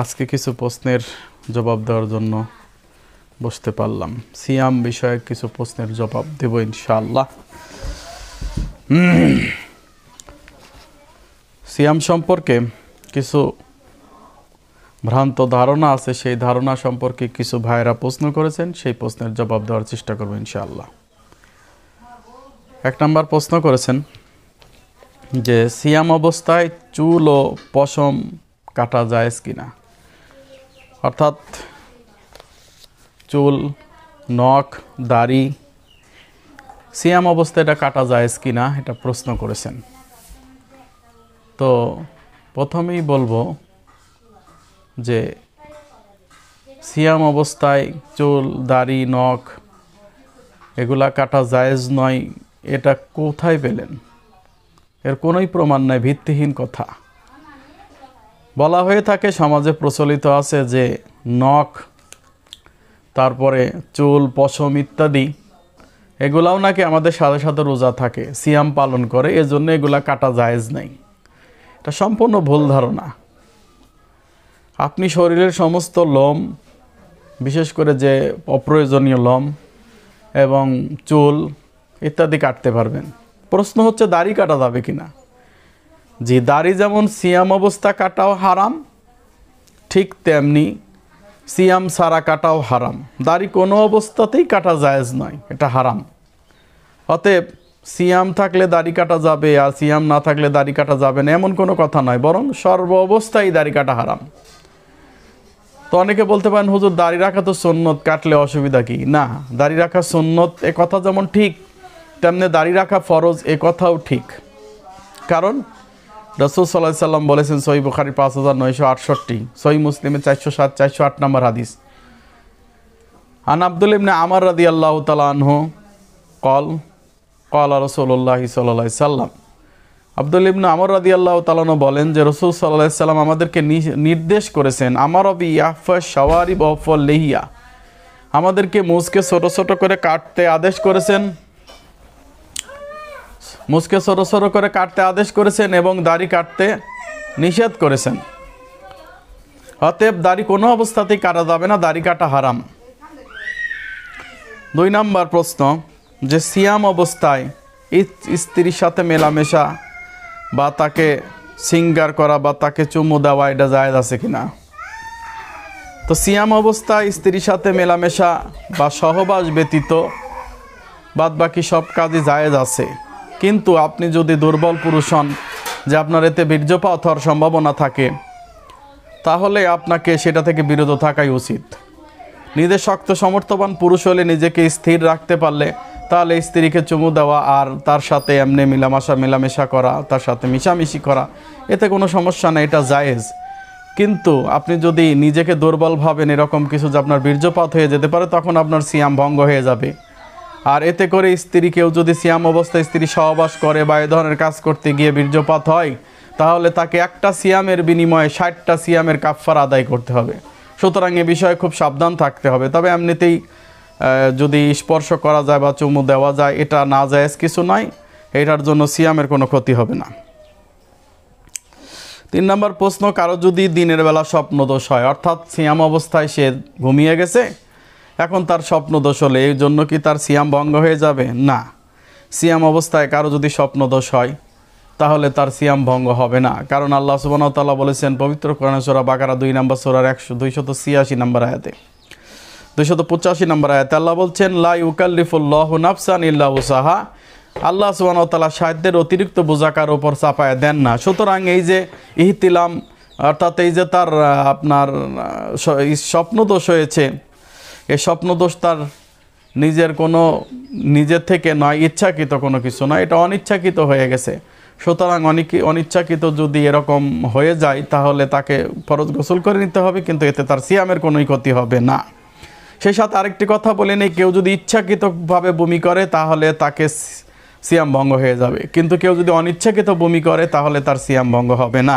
আজকে কিছু প্রশ্নের জবাব দেওয়ার জন্য বসতে পারলাম সিয়াম বিষয়ে কিছু প্রশ্নের জবাব দেব ইনশাআল্লাহ সিয়াম সম্পর্কে কিছু ভ্রান্ত ধারণা আছে সেই ধারণা সম্পর্কে কিছু ভাইরা প্রশ্ন করেছেন সেই প্রশ্নের জবাব দেওয়ার চেষ্টা করবো ইনশাআল্লাহ এক নম্বর প্রশ্ন করেছেন যে সিয়াম অবস্থায় চুল ও পশম কাটা যায় কিনা অর্থাৎ চুল নখ দাড়ি সিয়াম অবস্থায় এটা কাটা যায় কি না এটা প্রশ্ন করেছেন তো প্রথমেই বলবো যে সিয়াম অবস্থায় চুল দাড়ি নখ এগুলা কাটা জায়েজ নয় এটা কোথায় পেলেন এর কোনোই প্রমাণ নাই ভিত্তিহীন কথা বলা হয়ে থাকে সমাজে প্রচলিত আছে যে নখ তারপরে চুল পশম ইত্যাদি এগুলাও নাকি আমাদের সাথে সাথে রোজা থাকে সিয়াম পালন করে এজন্য এগুলা কাটা জায়জ নেই এটা সম্পূর্ণ ভুল ধারণা আপনি শরীরের সমস্ত লোম বিশেষ করে যে অপ্রয়োজনীয় লোম এবং চুল ইত্যাদি কাটতে পারবেন প্রশ্ন হচ্ছে দাড়ি কাটা যাবে কি না জি দাড়ি যেমন সিয়াম অবস্থা কাটাও হারাম ঠিক তেমনি সিয়াম সারা কাটাও হারাম দাড়ি কোনো অবস্থাতেই কাটা জায়জ নয় এটা হারাম অতএব সিয়াম থাকলে দাড়ি কাটা যাবে আর সিয়াম না থাকলে দাড়ি কাটা যাবে না এমন কোনো কথা নয় বরং সর্ব অবস্থায় দাড়ি কাটা হারাম তো অনেকে বলতে পারেন হুজুর দাড়ি রাখা তো সন্ন্যত কাটলে অসুবিধা কি না দাড়ি রাখা সন্ন্যত এ কথা যেমন ঠিক তেমনি দাড়ি রাখা ফরজ এ কথাও ঠিক কারণ রসুল সাল্লাহ সাল্লাম বলেছেন সহি বুখারি পাঁচ হাজার নয়শো আটষট্টি সহি মুসলিমের চারশো সাত চারশো আট নম্বর হাদিস আন আব্দুল ইমনে আমার রাদি আল্লাহ তালহ কল কল রসুল্লাহ সাল্লাহ সাল্লাম আব্দুল ইবনে আমর রাদি আল্লাহ তালানো বলেন যে রসুল সাল্লাহ সাল্লাম আমাদেরকে নির্দেশ করেছেন আমার অবি ইয়াফা সওয়ারি বহফল লেহিয়া আমাদেরকে মুজকে ছোট ছোট করে কাটতে আদেশ করেছেন মুসকে সরো সরো করে কাটতে আদেশ করেছেন এবং দাড়ি কাটতে নিষেধ করেছেন অতএব দাড়ি কোনো অবস্থাতেই কাটা যাবে না দাড়ি কাটা হারাম দুই নাম্বার প্রশ্ন যে সিয়াম অবস্থায় স্ত্রীর সাথে মেলামেশা বা তাকে সিঙ্গার করা বা তাকে চুমু দেওয়া এটা জায়দ আছে কি না তো সিয়াম অবস্থায় স্ত্রীর সাথে মেলামেশা বা সহবাস ব্যতীত বাদ বাকি সব কাজই জায়েজ আছে কিন্তু আপনি যদি দুর্বল পুরুষ হন যে আপনার এতে বীর্যপাত হওয়ার সম্ভাবনা থাকে তাহলে আপনাকে সেটা থেকে বিরত থাকাই উচিত নিজের শক্ত সমর্থবান পুরুষ হলে নিজেকে স্থির রাখতে পারলে তাহলে স্ত্রীকে চুমু দেওয়া আর তার সাথে এমনি মিলামাশা মেলামেশা করা তার সাথে মিশামিশি করা এতে কোনো সমস্যা নেই এটা জায়েজ কিন্তু আপনি যদি নিজেকে দুর্বল ভাবেন এরকম কিছু যে আপনার বীর্যপাত হয়ে যেতে পারে তখন আপনার সিয়াম ভঙ্গ হয়ে যাবে আর এতে করে স্ত্রী কেউ যদি সিয়াম অবস্থায় স্ত্রী সহবাস করে বা এ ধরনের কাজ করতে গিয়ে বীর্যপাত হয় তাহলে তাকে একটা সিয়ামের বিনিময়ে ষাটটা সিয়ামের কাফার আদায় করতে হবে সুতরাং এ বিষয়ে খুব সাবধান থাকতে হবে তবে এমনিতেই যদি স্পর্শ করা যায় বা চুমু দেওয়া যায় এটা না যায় কিছু নয় এটার জন্য সিয়ামের কোনো ক্ষতি হবে না তিন নম্বর প্রশ্ন কারো যদি দিনের বেলা স্বপ্নদোষ হয় অর্থাৎ সিয়াম অবস্থায় সে ঘুমিয়ে গেছে এখন তার স্বপ্ন দোষ হলে এই জন্য কি তার সিয়াম ভঙ্গ হয়ে যাবে না সিয়াম অবস্থায় কারো যদি স্বপ্ন দোষ হয় তাহলে তার সিয়াম ভঙ্গ হবে না কারণ আল্লাহ সুবাহতাল্লাহ বলেছেন পবিত্র সোরা বাকারা দুই নম্বর সোরার একশো দুইশত ছিয়াশি নম্বর আয়াতে দুইশত পঁচাশি নম্বর আয়াতে আল্লাহ বলছেন লাই উকাল্লিফুল্লাহ নাফসান ইল্লাহ সাহা আল্লাহ সুবাহতাল্লাহ সাহেবদের অতিরিক্ত বোঝাকার ওপর চাপায় দেন না সুতরাং এই যে ইহতিলাম অর্থাৎ এই যে তার আপনার স্বপ্ন দোষ হয়েছে এ স্বপ্নদোষ তার নিজের কোনো নিজের থেকে নয় ইচ্ছাকৃত কোনো কিছু না এটা অনিচ্ছাকৃত হয়ে গেছে সুতরাং অনেক অনিচ্ছাকৃত যদি এরকম হয়ে যায় তাহলে তাকে ফরজ গোসল করে নিতে হবে কিন্তু এতে তার সিয়ামের কোনোই ক্ষতি হবে না সেই সাথে আরেকটি কথা বলে নেই কেউ যদি ইচ্ছাকৃতভাবে বমি করে তাহলে তাকে সিয়াম ভঙ্গ হয়ে যাবে কিন্তু কেউ যদি অনিচ্ছাকৃত বমি করে তাহলে তার সিয়াম ভঙ্গ হবে না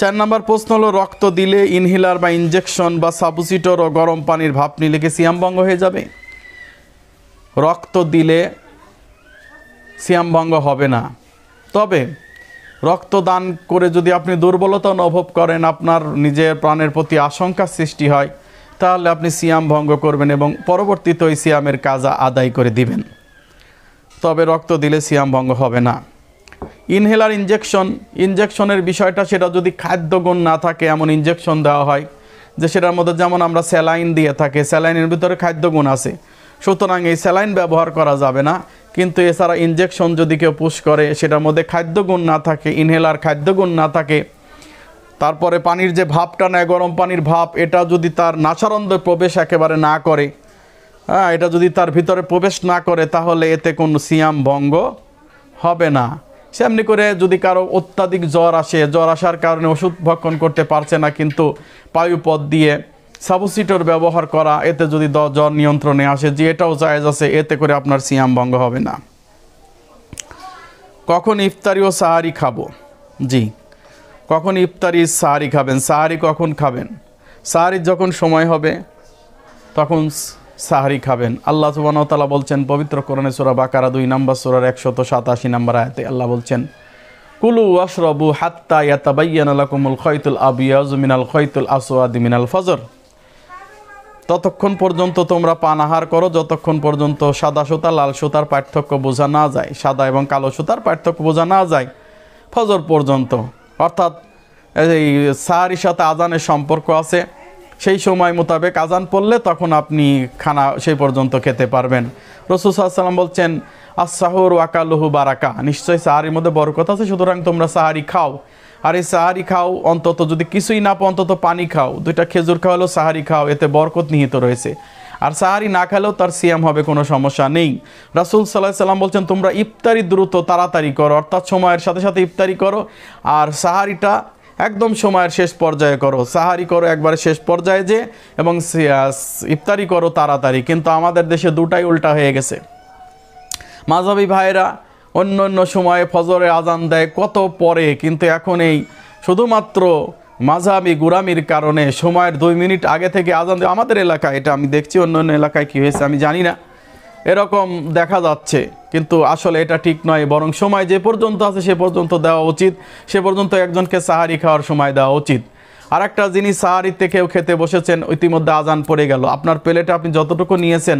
চার নাম্বার প্রশ্ন হলো রক্ত দিলে ইনহেলার বা ইনজেকশন বা সাবুসিটর ও গরম পানির ভাপ নিলে কি সিয়ামভঙ্গ হয়ে যাবে রক্ত দিলে সিয়ামভঙ্গ হবে না তবে রক্তদান করে যদি আপনি দুর্বলতা অনুভব করেন আপনার নিজের প্রাণের প্রতি আশঙ্কা সৃষ্টি হয় তাহলে আপনি সিয়াম ভঙ্গ করবেন এবং পরবর্তীতে ওই সিয়ামের কাজা আদায় করে দিবেন তবে রক্ত দিলে সিয়াম ভঙ্গ হবে না ইনহেলার ইনজেকশন ইনজেকশনের বিষয়টা সেটা যদি খাদ্যগুণ না থাকে এমন ইনজেকশন দেওয়া হয় যে সেটার মধ্যে যেমন আমরা স্যালাইন দিয়ে থাকে স্যালাইনের ভিতরে খাদ্যগুণ আছে সুতরাং এই স্যালাইন ব্যবহার করা যাবে না কিন্তু এছাড়া ইনজেকশন যদি কেউ পুশ করে সেটার মধ্যে খাদ্যগুণ না থাকে ইনহেলার খাদ্যগুণ না থাকে তারপরে পানির যে ভাবটা নেয় গরম পানির ভাব এটা যদি তার নাচারন্দ প্রবেশ একেবারে না করে হ্যাঁ এটা যদি তার ভিতরে প্রবেশ না করে তাহলে এতে কোনো সিয়াম ভঙ্গ হবে না সেমনি করে যদি কারো অত্যাধিক জ্বর আসে জ্বর আসার কারণে ওষুধ ভক্ষণ করতে পারছে না কিন্তু পায়ুপথ দিয়ে সাবসিটর ব্যবহার করা এতে যদি জ্বর নিয়ন্ত্রণে আসে যে এটাও জায়েজ আছে এতে করে আপনার সিয়াম ভঙ্গ হবে না কখন ইফতারি ও সাহারি খাবো জি কখন ইফতারি সাহারি খাবেন সাহারি কখন খাবেন সাহারির যখন সময় হবে তখন সাহারি খাবেন আল্লাহ সুবাহতালা বলছেন পবিত্র কোরণে সোরা বাকারা দুই নম্বর সোরার একশত সাতাশি নম্বর আয়তে আল্লাহ বলছেন কুলু আশরবু হাত্তা ইয়াতাবাইয়ান আলাকুমুল খৈতুল আবিয়াজ মিনাল খৈতুল আসওয়াদ মিনাল ফজর ততক্ষণ পর্যন্ত তোমরা পানাহার করো যতক্ষণ পর্যন্ত সাদা সুতা লাল সুতার পার্থক্য বোঝা না যায় সাদা এবং কালো সুতার পার্থক্য বোঝা না যায় ফজর পর্যন্ত অর্থাৎ এই সাহারির সাথে আজানের সম্পর্ক আছে সেই সময় মোতাবেক আজান পড়লে তখন আপনি খানা সেই পর্যন্ত খেতে পারবেন রসুল সাল্লাম বলছেন আসাহর ওয়াকালহু বারাকা নিশ্চয়ই সাহারির মধ্যে বরকত আছে সুতরাং তোমরা সাহারি খাও আর এই সাহারি খাও অন্তত যদি কিছুই না পাও অন্তত পানি খাও দুইটা খেজুর খাওয়ালো সাহারি খাও এতে বরকত নিহিত রয়েছে আর সাহারি না খেলেও তার সিএম হবে কোনো সমস্যা নেই রাসুল সাল্লাহ সাল্লাম বলছেন তোমরা ইফতারি দ্রুত তাড়াতাড়ি করো অর্থাৎ সময়ের সাথে সাথে ইফতারি করো আর সাহারিটা একদম সময়ের শেষ পর্যায়ে করো সাহারি করো একবার শেষ পর্যায়ে যে এবং ইফতারি করো তাড়াতাড়ি কিন্তু আমাদের দেশে দুটাই উল্টা হয়ে গেছে মাঝাবি ভাইরা অন্য অন্য সময়ে ফজরে আজান দেয় কত পরে কিন্তু এখন এই শুধুমাত্র মাঝাবি গুরামির কারণে সময়ের দুই মিনিট আগে থেকে আজান দেয় আমাদের এলাকায় এটা আমি দেখছি অন্য অন্য এলাকায় কী হয়েছে আমি জানি না এরকম দেখা যাচ্ছে কিন্তু আসলে এটা ঠিক নয় বরং সময় যে পর্যন্ত আছে সে পর্যন্ত দেওয়া উচিত সে পর্যন্ত একজনকে সাহারি খাওয়ার সময় দেওয়া উচিত আর একটা জিনিস সাহারিতে কেউ খেতে বসেছেন ইতিমধ্যে আজান পড়ে গেল আপনার প্লেটে আপনি যতটুকু নিয়েছেন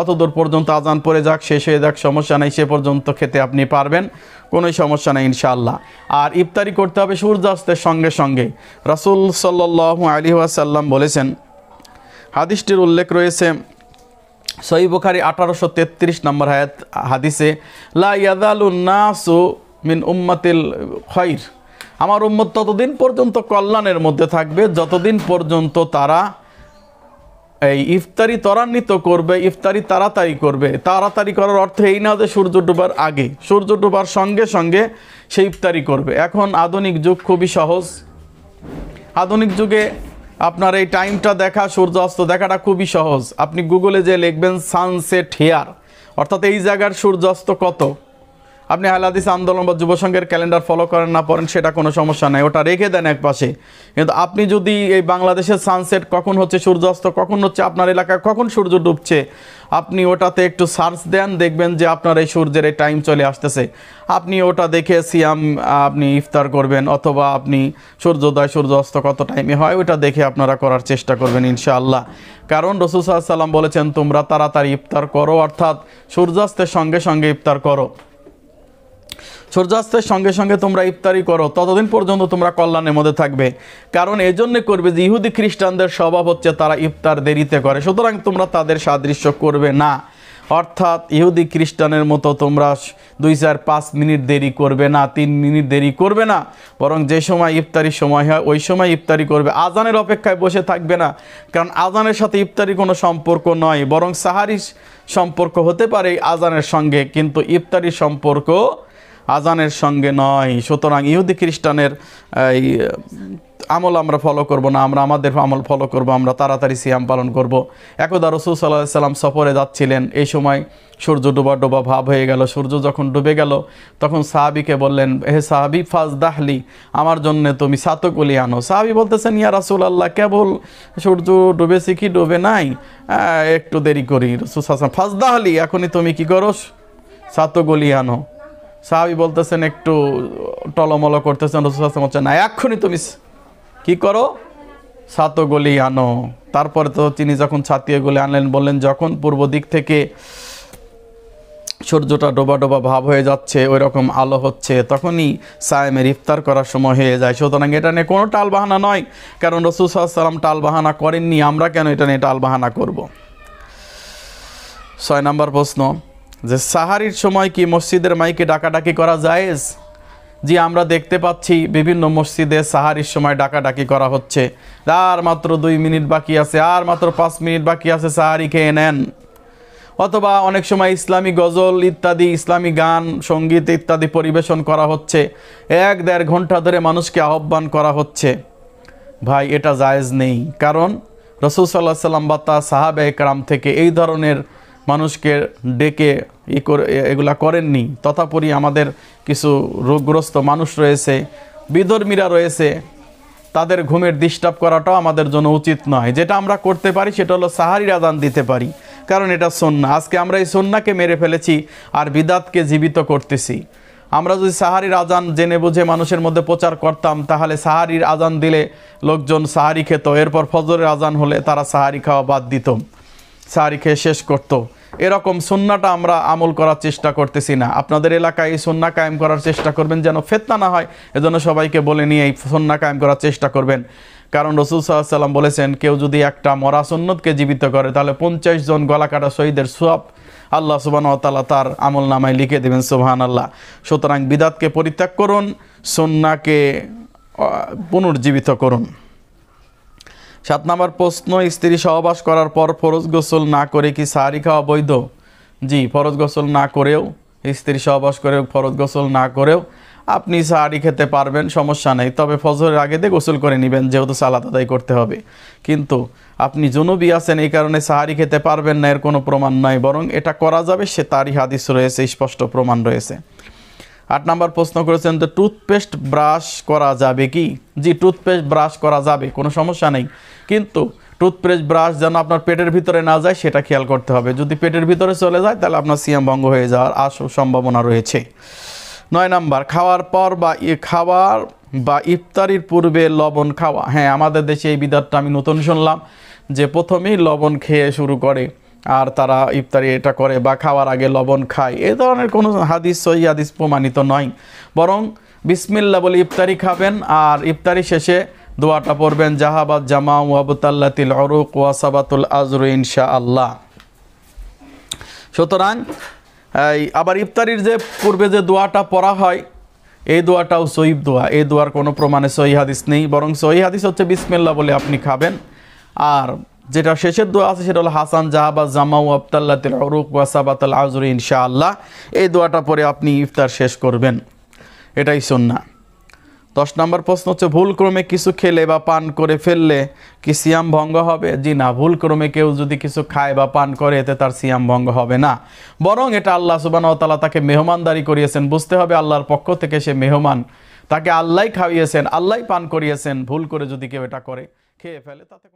অতদূর পর্যন্ত আজান পড়ে যাক শেষ হয়ে যাক সমস্যা নেই সে পর্যন্ত খেতে আপনি পারবেন কোনো সমস্যা নেই ইনশাআল্লাহ আর ইফতারি করতে হবে সূর্যাস্তের সঙ্গে সঙ্গে রাসুল সাল্লু আলী ওয়াসাল্লাম বলেছেন হাদিসটির উল্লেখ রয়েছে সই বুখারি আঠারোশো তেত্রিশ নম্বর হায়াত হাদিসে লা ইয়াদালুন্নাসু মিন উম্মাতিল খৈর আমার উম্মত ততদিন পর্যন্ত কল্যাণের মধ্যে থাকবে যতদিন পর্যন্ত তারা এই ইফতারি ত্বরান্বিত করবে ইফতারি তাড়াতাড়ি করবে তাড়াতাড়ি করার অর্থ এই না যে সূর্য ডোবার আগে সূর্য ডোবার সঙ্গে সঙ্গে সে ইফতারি করবে এখন আধুনিক যুগ খুবই সহজ আধুনিক যুগে আপনার এই টাইমটা দেখা সূর্যাস্ত দেখাটা খুবই সহজ আপনি গুগলে যে লিখবেন সানসেট হেয়ার অর্থাৎ এই জায়গার সূর্যাস্ত কত আপনি হালাদিস আন্দোলন বা যুবসংঘের ক্যালেন্ডার ফলো করেন না পড়েন সেটা কোনো সমস্যা নাই ওটা রেখে দেন এক পাশে কিন্তু আপনি যদি এই বাংলাদেশের সানসেট কখন হচ্ছে সূর্যাস্ত কখন হচ্ছে আপনার এলাকায় কখন সূর্য ডুবছে আপনি ওটাতে একটু সার্চ দেন দেখবেন যে আপনার এই সূর্যের এই টাইম চলে আসতেছে আপনি ওটা দেখে সিয়াম আপনি ইফতার করবেন অথবা আপনি সূর্যোদয় সূর্যাস্ত কত টাইমে হয় ওটা দেখে আপনারা করার চেষ্টা করবেন ইনশাআল্লাহ কারণ রসুল সাল্লাম বলেছেন তোমরা তাড়াতাড়ি ইফতার করো অর্থাৎ সূর্যাস্তের সঙ্গে সঙ্গে ইফতার করো সূর্যাস্তের সঙ্গে সঙ্গে তোমরা ইফতারি করো ততদিন পর্যন্ত তোমরা কল্যাণের মধ্যে থাকবে কারণ এজন্য করবে যে ইহুদি খ্রিস্টানদের স্বভাব হচ্ছে তারা ইফতার দেরিতে করে সুতরাং তোমরা তাদের সাদৃশ্য করবে না অর্থাৎ ইহুদি খ্রিস্টানের মতো তোমরা দুই চার পাঁচ মিনিট দেরি করবে না তিন মিনিট দেরি করবে না বরং যে সময় ইফতারির সময় হয় ওই সময় ইফতারি করবে আজানের অপেক্ষায় বসে থাকবে না কারণ আজানের সাথে ইফতারি কোনো সম্পর্ক নয় বরং সাহারির সম্পর্ক হতে পারে আজানের সঙ্গে কিন্তু ইফতারির সম্পর্ক আজানের সঙ্গে নয় সুতরাং ইহুদি খ্রিস্টানের এই আমল আমরা ফলো করব না আমরা আমাদের আমল ফলো করব আমরা তাড়াতাড়ি সিয়াম পালন করব একদা রসুল সাল্লাহ সাল্লাম সফরে যাচ্ছিলেন এই সময় সূর্য ডোবা ডোবা ভাব হয়ে গেল সূর্য যখন ডুবে গেল তখন সাহাবিকে বললেন হে সাহাবি ফাজ দাহলি আমার জন্য তুমি সাতকুলি আনো সাহাবি বলতেছেন ইয়া রাসুল আল্লাহ কেবল সূর্য ডুবেছি কি ডুবে নাই একটু দেরি করি রসুল ফাজ দাহলি এখনই তুমি কি করো সাতকুলি আনো সাহাবি বলতেছেন একটু টলমল করতেছেন রসুল আসলাম হচ্ছে না এক্ষুনি তুমি কি করো সাতো গলি আনো তারপরে তো তিনি যখন ছাতিয়ে গলি আনলেন বললেন যখন পূর্ব দিক থেকে সূর্যটা ডোবা ডোবা ভাব হয়ে যাচ্ছে ওই রকম আলো হচ্ছে তখনই সায়েমের ইফতার করার সময় হয়ে যায় সুতরাং এটা নিয়ে কোনো টাল বাহানা নয় কারণ রসুল সাল্লাম টাল বাহানা করেননি আমরা কেন এটা নিয়ে টাল বাহানা করব ছয় নম্বর প্রশ্ন যে সাহারির সময় কি মসজিদের মাইকে ডাকাডাকি করা জায়েজ জি আমরা দেখতে পাচ্ছি বিভিন্ন মসজিদে সাহারির সময় ডাকাডাকি করা হচ্ছে আর মাত্র দুই মিনিট বাকি আছে আর মাত্র পাঁচ মিনিট বাকি আছে সাহারি খেয়ে নেন অথবা অনেক সময় ইসলামী গজল ইত্যাদি ইসলামী গান সঙ্গীত ইত্যাদি পরিবেশন করা হচ্ছে এক দেড় ঘন্টা ধরে মানুষকে আহ্বান করা হচ্ছে ভাই এটা জায়েজ নেই কারণ রসুল সাল্লাহ সাল্লাম বা সাহাবে একরাম থেকে এই ধরনের মানুষকে ডেকে ই করে এগুলা করেননি তথাপরি আমাদের কিছু রোগগ্রস্ত মানুষ রয়েছে বিধর্মীরা রয়েছে তাদের ঘুমের ডিস্টার্ব করাটাও আমাদের জন্য উচিত নয় যেটা আমরা করতে পারি সেটা হলো সাহারির আদান দিতে পারি কারণ এটা সন্না আজকে আমরা এই সন্নাকে মেরে ফেলেছি আর বিদাতকে জীবিত করতেছি আমরা যদি সাহারির আজান জেনে বুঝে মানুষের মধ্যে প্রচার করতাম তাহলে সাহারির আজান দিলে লোকজন সাহারি খেত এরপর ফজরের আজান হলে তারা সাহারি খাওয়া বাদ দিত সাহারি খেয়ে শেষ করত। এরকম সন্নাটা আমরা আমল করার চেষ্টা করতেছি না আপনাদের এলাকায় এই সন্না কায়েম করার চেষ্টা করবেন যেন ফেতনা না হয় এজন্য সবাইকে বলে নিয়ে এই সন্না কায়েম করার চেষ্টা করবেন কারণ রসুল সাল্লাম বলেছেন কেউ যদি একটা মরা সন্ন্যতকে জীবিত করে তাহলে পঞ্চাশ জন গলা কাটা শহীদের সব আল্লাহ সুবাহ তালা তার আমল নামায় লিখে দেবেন সুবাহান আল্লাহ সুতরাং বিদাতকে পরিত্যাগ করুন সন্নাকে পুনর্জীবিত করুন সাত নম্বর প্রশ্ন স্ত্রী সহবাস করার পর ফরজ গোসল না করে কি সারি খাওয়া বৈধ জি ফরজ গোসল না করেও স্ত্রী সহবাস করেও ফরজ গোসল না করেও আপনি সাহারি খেতে পারবেন সমস্যা নেই তবে ফজরের আগে দিয়ে গোসল করে নেবেন যেহেতু সালাত আদায় করতে হবে কিন্তু আপনি জুনুবি আছেন এই কারণে সাহারি খেতে পারবেন না এর কোনো প্রমাণ নয় বরং এটা করা যাবে সে তারই হাদিস রয়েছে স্পষ্ট প্রমাণ রয়েছে আট নাম্বার প্রশ্ন করেছেন যে টুথপেস্ট ব্রাশ করা যাবে কি জি টুথপেস্ট ব্রাশ করা যাবে কোনো সমস্যা নেই কিন্তু টুথপেস্ট ব্রাশ যেন আপনার পেটের ভিতরে না যায় সেটা খেয়াল করতে হবে যদি পেটের ভিতরে চলে যায় তাহলে আপনার সিয়াম ভঙ্গ হয়ে যাওয়ার আস সম্ভাবনা রয়েছে নয় নাম্বার খাওয়ার পর বা খাওয়ার বা ইফতারির পূর্বে লবণ খাওয়া হ্যাঁ আমাদের দেশে এই বিধারটা আমি নতুন শুনলাম যে প্রথমেই লবণ খেয়ে শুরু করে আর তারা ইফতারি এটা করে বা খাওয়ার আগে লবণ খায় এ ধরনের কোনো হাদিস সহি হাদিস প্রমাণিত নয় বরং বিসমিল্লা বলে ইফতারি খাবেন আর ইফতারি শেষে দোয়াটা পড়বেন জাহাবাদ জামা তিল অরুক ওয়াসাবাতুল আজরু ইনশা আল্লাহ সুতরাং আবার ইফতারির যে পূর্বে যে দোয়াটা পড়া হয় এই দোয়াটাও সহিব দোয়া এই দোয়ার কোনো প্রমাণে সহি হাদিস নেই বরং সহি হাদিস হচ্ছে বিসমিল্লা বলে আপনি খাবেন আর যেটা শেষের দোয়া আছে সেটা হলো হাসান জাহাবা জামাউ আবতাল্লা আবতাল্লাতিল অরুক ওয়াসাবাত আল ইনশা আল্লাহ এই দোয়াটা পরে আপনি ইফতার শেষ করবেন এটাই সন্না দশ নম্বর প্রশ্ন হচ্ছে ভুল ক্রমে কিছু খেলে বা পান করে ফেললে কি সিয়াম ভঙ্গ হবে জি না ভুল ক্রমে কেউ যদি কিছু খায় বা পান করে এতে তার সিয়াম ভঙ্গ হবে না বরং এটা আল্লাহ সুবানতালা তাকে মেহমানদারি করিয়েছেন বুঝতে হবে আল্লাহর পক্ষ থেকে সে মেহমান তাকে আল্লাহ খাইয়েছেন আল্লাহ পান করিয়েছেন ভুল করে যদি কেউ এটা করে খেয়ে ফেলে তাতে